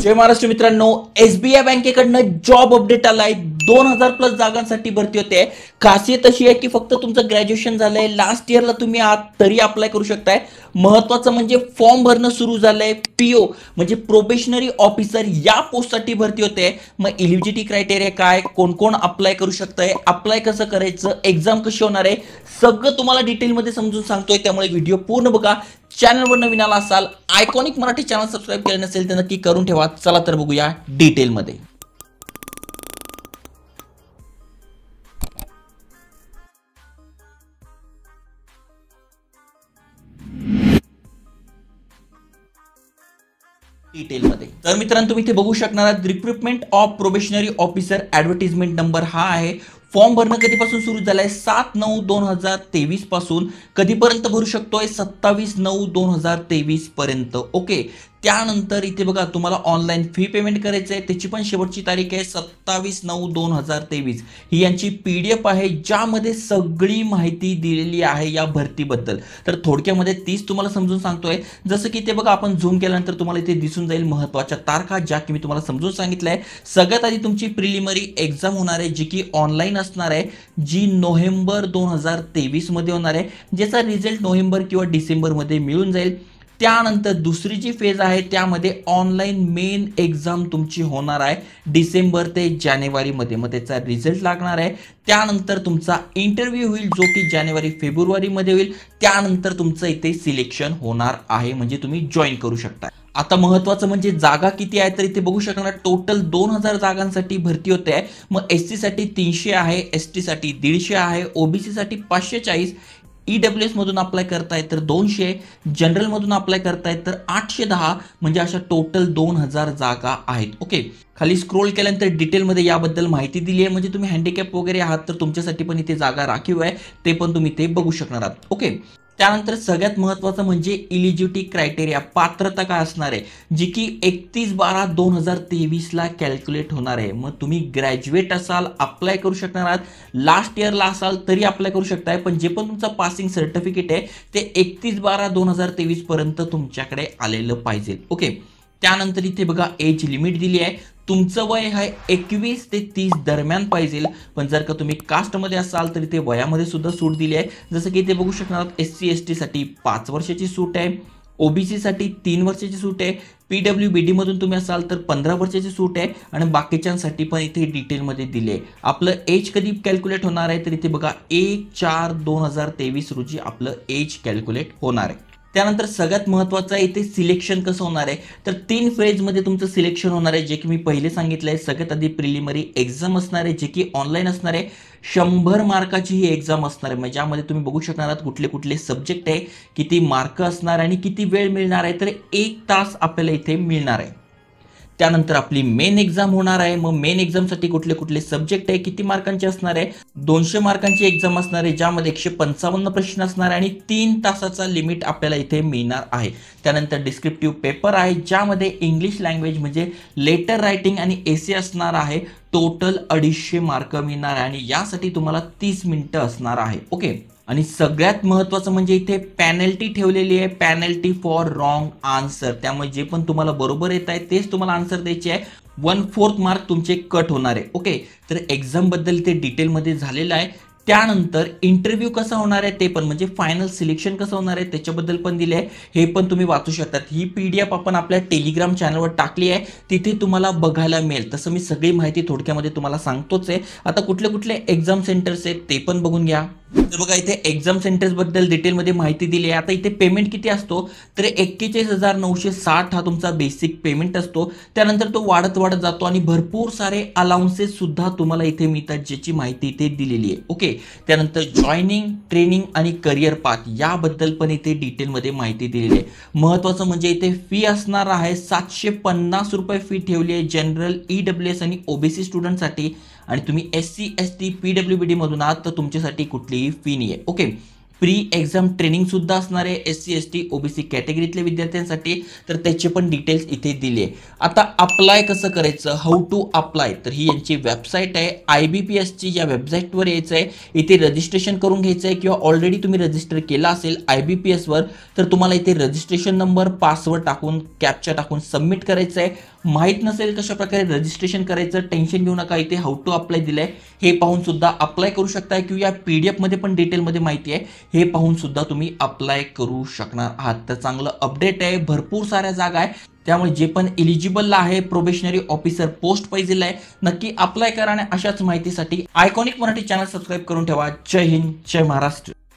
जय महाराष्ट्र मित्रांनो SBI बँकेकडनं job update आलाय दोन हजार प्लस जागांसाठी भरती होते खासियत अशी आहे की फक्त तुमचं ग्रॅज्युएशन झालंय लास्ट इयरला तुम्ही आज तरी अप्लाय करू शकताय महत्वाचं म्हणजे फॉर्म भरणं सुरू झालंय पीओ म्हणजे प्रोबेशनरी ऑफिसर या पोस्टसाठी भरती होते मग एलिजिबिलिटी क्रायटेरिया काय कोण कोण अप्लाय करू शकतंय अप्लाय कसं करायचं एक्झाम कशी होणार आहे सगळं तुम्हाला डिटेलमध्ये समजून सांगतोय त्यामुळे व्हिडिओ पूर्ण बघा चॅनलवर नवीन आला असाल आयकॉनिक मराठी चॅनल सबस्क्राईब केलं नसेल तर नक्की करून ठेवा चला तर बघूया डिटेलमध्ये डिटेलमध्ये तर मित्रांनो तुम्ही इथे बघू शकणार recruitment of probationary officer advertisement number हा आहे फॉर्म भरणं कधीपासून सुरू झालं सात नऊ दोन हजार तेवीस पासून कधीपर्यंत भरू शकतोय सत्तावीस नऊ दोन हजार तेवीस पर्यंत ओके त्यानंतर इथे बघा तुम्हाला ऑनलाईन फी पेमेंट करायचं आहे त्याची पण शेवटची तारीख आहे सत्तावीस नऊ दोन हजार तेवीस ही यांची पी डी एफ आहे ज्यामध्ये सगळी माहिती दिलेली आहे या भरतीबद्दल तर थोडक्यामध्ये तीच तुम्हाला समजून सांगतोय जसं की ते बघा आपण झूम केल्यानंतर तुम्हाला इथे दिसून जाईल महत्त्वाच्या तारखा ज्या की मी तुम्हाला समजून सांगितलं आहे सगळ्यात आधी तुमची प्रिलिमरी एक्झाम होणार आहे जी की ऑनलाईन असणार आहे जी नोव्हेंबर दोन हजार तेवीसमध्ये होणार आहे ज्याचा रिझल्ट नोव्हेंबर किंवा डिसेंबरमध्ये मिळून जाईल त्यानंतर दुसरी जी फेज आहे त्यामध्ये ऑनलाईन मेन एक्झाम तुमची होणार आहे डिसेंबर ते जानेवारीमध्ये मग त्याचा रिझल्ट लागणार आहे त्यानंतर तुमचा इंटरव्ह्यू होईल जो की जानेवारी फेब्रुवारीमध्ये होईल त्यानंतर तुमचं इथे सिलेक्शन होणार आहे म्हणजे तुम्ही जॉईन करू शकता आता महत्वाचं म्हणजे जागा किती आहे तर इथे बघू शकणार टोटल दोन हजार जागांसाठी भरती होते आहे मग एस साठी तीनशे आहे एस साठी दीडशे आहे ओबीसीसाठी पाचशे चाळीस ईडब्ल्यू e एस मधून अप्लाय करतायत तर दोनशे जनरल मधून अप्लाय करतायत तर आठशे दहा म्हणजे अशा टोटल दोन हजार जागा आहेत ओके खाली स्क्रोल केल्यानंतर डिटेलमध्ये याबद्दल माहिती दिली आहे म्हणजे तुम्ही हँडिकॅप वगैरे आहात तर तुमच्यासाठी पण इथे जागा राखीव आहे ते पण तुम्ही ते बघू शकणार आहात ओके त्यानंतर सगळ्यात महत्त्वाचं म्हणजे इलिजिबिलिटी क्रायटेरिया पात्रता काय असणार आहे जी की एकतीस बारा दोन हजार तेवीसला कॅल्क्युलेट होणार आहे मग तुम्ही ग्रॅज्युएट असाल अप्लाय करू शकणार आहात लास्ट इयरला असाल तरी अप्लाय करू शकताय पण जे पण तुमचं पासिंग सर्टिफिकेट आहे ते एकतीस बारा दोन हजार तेवीसपर्यंत तुमच्याकडे आलेलं पाहिजे ओके त्यानंतर इथे बघा एज लिमिट दिली आहे तुमचं वय हे एकवीस ते तीस दरम्यान पाहिजे पण जर का तुम्ही कास्टमध्ये असाल तर इथे वयामध्ये सुद्धा सूट दिली आहे जसं की इथे बघू शकणार एस सी एस टीसाठी पाच वर्षाची सूट आहे ओबीसीसाठी तीन वर्षाची सूट आहे पी डब्ल्यू बी डीमधून तुम्ही असाल तर पंधरा वर्षाची सूट आहे आणि बाकीच्यांसाठी पण इथे डिटेलमध्ये दिले आहे आपलं एज कधी कॅल्क्युलेट होणार आहे तर इथे बघा एक चार दोन हजार तेवीस रोजी आपलं एज कॅल्क्युलेट होणार आहे त्यानंतर सगळ्यात महत्त्वाचं आहे इथे सिलेक्शन कसं होणार आहे तर तीन फेजमध्ये तुमचं सिलेक्शन होणार आहे जे की मी पहिले सांगितलं आहे सगळ्यात आधी प्रिलिमरी एक्झाम असणार आहे जे की ऑनलाईन असणार आहे शंभर मार्काची ही एक्झाम असणार आहे म्हणजे ज्यामध्ये तुम्ही बघू शकणार आहात कुठले कुठले सब्जेक्ट आहे किती मार्क असणार आणि किती वेळ मिळणार आहे तर एक तास आपल्याला इथे मिळणार आहे त्यानंतर आपली मेन एक्झाम होणार आहे मग मेन एक्झामसाठी कुठले कुठले सब्जेक्ट आहे किती मार्कांचे असणार आहे दोनशे मार्कांची एक्झाम असणार आहे ज्यामध्ये एकशे पंचावन्न प्रश्न असणार आहे आणि तीन तासाचा लिमिट आपल्याला इथे मिळणार आहे त्यानंतर डिस्क्रिप्टिव्ह पेपर आहे ज्यामध्ये इंग्लिश लँग्वेज म्हणजे लेटर रायटिंग आणि एसे असणार आहे टोटल अडीचशे मार्क मिळणार आहे आणि यासाठी तुम्हाला तीस मिनिटं असणार आहे ओके आणि सगळ्यात महत्त्वाचं म्हणजे इथे पॅनल्टी ठेवलेली आहे पॅनल्टी फॉर रॉंग आन्सर त्यामुळे जे पण तुम्हाला बरोबर येत आहे तेच तुम्हाला आन्सर द्यायचे आहे वन फोर्थ मार्क तुमचे कट होणार आहे ओके तर एक्झामबद्दल ते डिटेलमध्ये झालेलं आहे त्यानंतर इंटरव्ह्यू कसा होणार आहे ते पण म्हणजे फायनल सिलेक्शन कसं होणार आहे त्याच्याबद्दल पण दिले आहे हे पण तुम्ही वाचू शकतात ही पी डी एफ आपण आपल्या टेलिग्राम चॅनलवर टाकली आहे तिथे तुम्हाला बघायला मिळेल तसं मी सगळी माहिती थोडक्यामध्ये तुम्हाला सांगतोच आहे आता कुठले कुठले एक्झाम सेंटर्स आहेत ते पण बघून घ्या तर बघा इथे एक्झाम सेंटर्सबद्दल डिटेलमध्ये माहिती दिली आहे आता इथे पेमेंट किती असतो तर एक्केचाळीस हजार नऊशे साठ हा तुमचा बेसिक पेमेंट असतो त्यानंतर तो वाढत वाढत जातो आणि भरपूर सारे अलाउन्सेस सुद्धा तुम्हाला इथे मिळतात ज्याची माहिती इथे दिलेली आहे ओके त्यानंतर जॉईनिंग ट्रेनिंग आणि करिअर पाथ याबद्दल पण इथे डिटेलमध्ये माहिती दिलेली आहे महत्त्वाचं म्हणजे इथे फी असणार आहे सातशे पन्नास रुपये फी ठेवली आहे जनरल ई डब्ल्यू एस आणि ओबीसी स्टुडंटसाठी आणि तुम्ही S C S T P W B डीमधून आहात तर तुमच्यासाठी कुठलीही फी नाही आहे ओके प्री एक्झाम ट्रेनिंगसुद्धा असणार आहे S C S T OBC कॅटेगरीतल्या विद्यार्थ्यांसाठी तर त्याचे पण डिटेल्स इथे दिले आता अप्लाय कसं करायचं हाऊ टू अप्लाय तर ही यांची वेबसाईट आहे आय बी पी एसची या वेबसाईटवर यायचं आहे इथे रजिस्ट्रेशन करून घ्यायचं आहे किंवा ऑलरेडी तुम्ही रजिस्टर केला असेल आय बी पी एसवर तर तुम्हाला इथे रजिस्ट्रेशन नंबर पासवर्ड टाकून कॅप्चर टाकून सबमिट करायचं आहे माहीत नसेल कशा प्रकारे रजिस्ट्रेशन करायचं टेन्शन घेऊ नका इथे हाऊ टू अप्लाय दिलं आहे हे पाहून सुद्धा अप्लाय करू शकता किंवा या पी डी एफमध्ये पण डिटेलमध्ये माहिती आहे हे पाहून सुद्धा तुम्ही अप्लाय करू शकणार आहात तर चांगलं अपडेट आहे भरपूर साऱ्या जागा आहे त्यामुळे जे पण एलिजिबलला आहे प्रोबेशनरी ऑफिसर पोस्ट पाहिजे आहे नक्की अप्लाय करा आणि अशाच माहितीसाठी आयकॉनिक मराठी चॅनल सबस्क्राईब करून ठेवा जय हिंद जय महाराष्ट्र